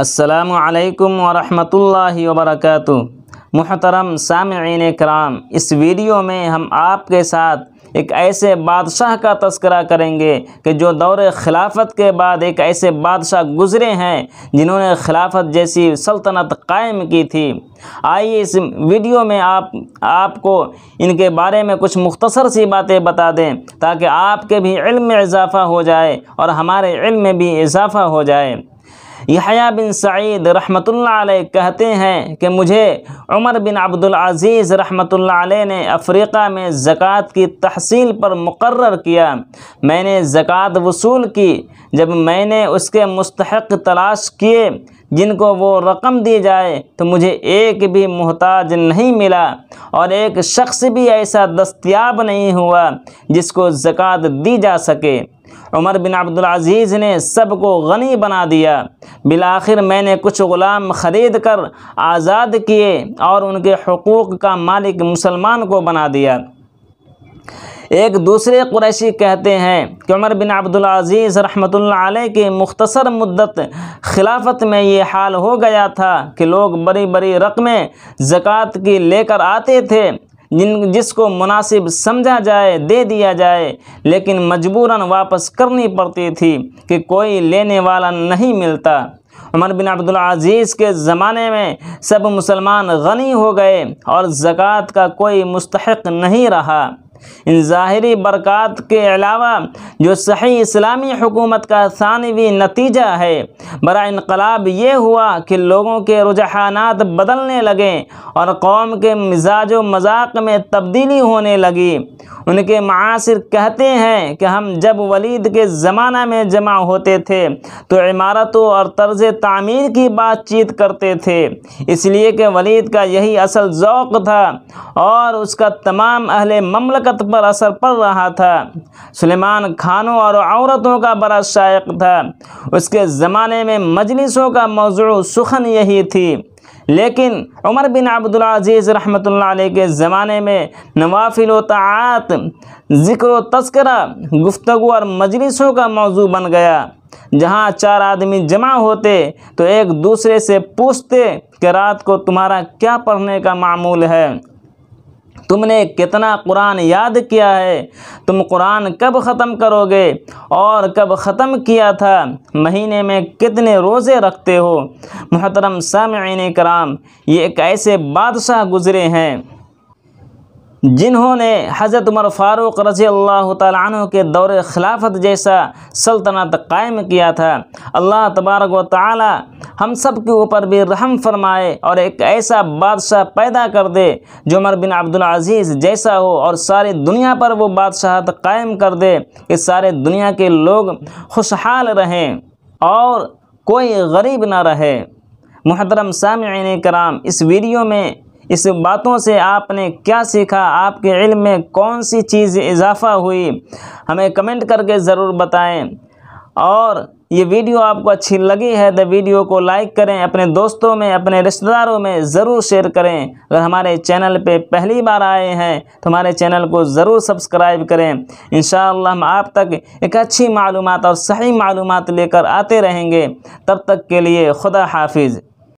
السلام علیکم ورحمۃ اللہ وبرکاتہ محترم سامعین کرام اس ویڈیو میں ہم آپ کے ساتھ ایک ایسے بادشاہ کا تذکرہ کریں گے کہ جو دور خلافت کے بعد ایک ایسے بادشاہ گزرے ہیں جنہوں نے خلافت جیسی سلطنت قائم کی تھی آئیے اس ویڈیو میں آپ آپ کو ان کے بارے میں کچھ مختصر سی باتیں بتا دیں تاکہ آپ کے بھی علم میں اضافہ ہو جائے اور ہمارے علم میں بھی اضافہ ہو جائے یحییٰ بن سعید رحمۃ اللہ علیہ کہتے ہیں کہ مجھے عمر بن عبد العزیز رحمۃ اللہ علیہ نے افریقہ میں زکوٰۃ کی تحصیل پر مقرر کیا میں نے زکوٰۃ وصول کی جب میں نے اس کے مستحق تلاش کیے جن کو وہ رقم دی جائے تو مجھے ایک بھی محتاج نہیں ملا اور ایک شخص بھی ایسا دستیاب نہیں ہوا جس کو زکوٰۃ دی جا سکے عمر بن عبد العزیز نے سب کو غنی بنا دیا بالآخر میں نے کچھ غلام خرید کر آزاد کیے اور ان کے حقوق کا مالک مسلمان کو بنا دیا ایک دوسرے قریشی کہتے ہیں کہ عمر بن عبد العزیز اللہ علیہ کی مختصر مدت خلافت میں یہ حال ہو گیا تھا کہ لوگ بڑی بڑی رقمیں زکوٰۃ کی لے کر آتے تھے جن جس کو مناسب سمجھا جائے دے دیا جائے لیکن مجبوراً واپس کرنی پڑتی تھی کہ کوئی لینے والا نہیں ملتا عمر بن عبدالعزیز کے زمانے میں سب مسلمان غنی ہو گئے اور زکوٰۃ کا کوئی مستحق نہیں رہا ان ظاہری برکات کے علاوہ جو صحیح اسلامی حکومت کا ثانوی نتیجہ ہے برا انقلاب یہ ہوا کہ لوگوں کے رجحانات بدلنے لگے اور قوم کے مزاج و مذاق میں تبدیلی ہونے لگی ان کے معاصر کہتے ہیں کہ ہم جب ولید کے زمانہ میں جمع ہوتے تھے تو عمارتوں اور طرز تعمیر کی بات چیت کرتے تھے اس لیے کہ ولید کا یہی اصل ذوق تھا اور اس کا تمام اہل مملکت پر اثر پڑ رہا تھا سلیمان کھانوں اور عورتوں کا بڑا شائق تھا اس کے زمانے میں مجلسوں کا موضوع سخن یہی تھی لیکن عمر بن عبدالعزیز رحمۃ اللہ علیہ کے زمانے میں نوافل و تعاعت ذکر و تذکرہ گفتگو اور مجلسوں کا موضوع بن گیا جہاں چار آدمی جمع ہوتے تو ایک دوسرے سے پوچھتے کہ رات کو تمہارا کیا پڑھنے کا معمول ہے تم نے کتنا قرآن یاد کیا ہے تم قرآن کب ختم کرو گے اور کب ختم کیا تھا مہینے میں کتنے روزے رکھتے ہو محترم سامعین کرام یہ ایک ایسے بادشاہ گزرے ہیں جنہوں نے حضرت عمر فاروق رضی اللہ تعالیٰ عنہ کے دور خلافت جیسا سلطنت قائم کیا تھا اللہ تبارک و تعالیٰ ہم سب کے اوپر بھی رحم فرمائے اور ایک ایسا بادشاہ پیدا کر دے جو عمر بن عبدالعزیز جیسا ہو اور ساری دنیا پر وہ بادشاہت قائم کر دے کہ سارے دنیا کے لوگ خوشحال رہیں اور کوئی غریب نہ رہے محترم سامعین کرام اس ویڈیو میں اس باتوں سے آپ نے کیا سیکھا آپ کے علم میں کون سی چیز اضافہ ہوئی ہمیں کمنٹ کر کے ضرور بتائیں اور یہ ویڈیو آپ کو اچھی لگی ہے تو ویڈیو کو لائک کریں اپنے دوستوں میں اپنے رشتہ داروں میں ضرور شیئر کریں اگر ہمارے چینل پہ پہلی بار آئے ہیں تو ہمارے چینل کو ضرور سبسکرائب کریں انشاءاللہ ہم آپ تک ایک اچھی معلومات اور صحیح معلومات لے کر آتے رہیں گے تب تک کے لیے خدا حافظ